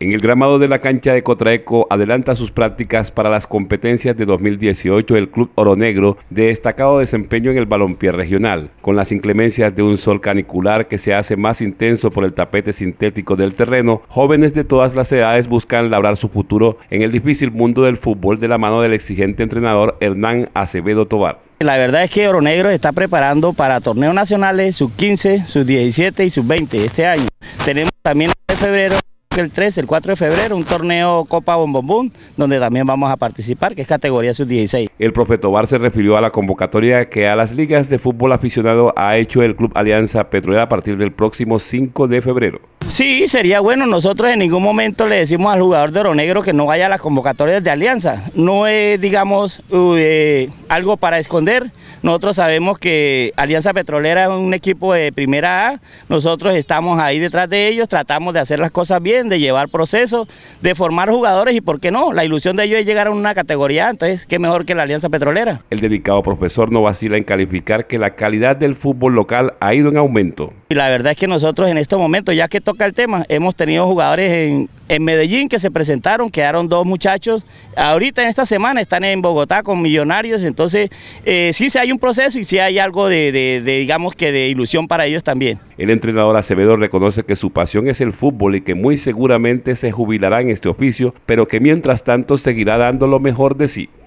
En el gramado de la cancha de Cotraeco adelanta sus prácticas para las competencias de 2018 el Club Oronegro de destacado desempeño en el balompié regional. Con las inclemencias de un sol canicular que se hace más intenso por el tapete sintético del terreno, jóvenes de todas las edades buscan labrar su futuro en el difícil mundo del fútbol de la mano del exigente entrenador Hernán Acevedo Tobar. La verdad es que Oronegro Negro está preparando para torneos nacionales sub 15, sub 17 y sub 20 este año. Tenemos también de febrero el 3, el 4 de febrero, un torneo Copa Bombombum, donde también vamos a participar, que es categoría sub-16. El Tobar se refirió a la convocatoria que a las ligas de fútbol aficionado ha hecho el Club Alianza Petrolera a partir del próximo 5 de febrero. Sí, sería bueno. Nosotros en ningún momento le decimos al jugador de Oro Negro que no vaya a las convocatorias de Alianza. No es, digamos, eh, algo para esconder. Nosotros sabemos que Alianza Petrolera es un equipo de primera A. Nosotros estamos ahí detrás de ellos, tratamos de hacer las cosas bien, de llevar procesos, de formar jugadores y, ¿por qué no? La ilusión de ellos es llegar a una categoría entonces ¿Qué mejor que la Alianza Petrolera? El dedicado profesor no vacila en calificar que la calidad del fútbol local ha ido en aumento. Y la verdad es que nosotros en estos momentos, ya que toca el tema, hemos tenido jugadores en, Medellín que se presentaron, quedaron dos muchachos. Ahorita en esta semana están en Bogotá con Millonarios, entonces eh, sí se hay un proceso y sí hay algo de, de, digamos que de ilusión para ellos también. El entrenador Acevedo reconoce que su pasión es el fútbol y que muy seguramente se jubilará en este oficio, pero que mientras tanto seguirá dando lo mejor de sí.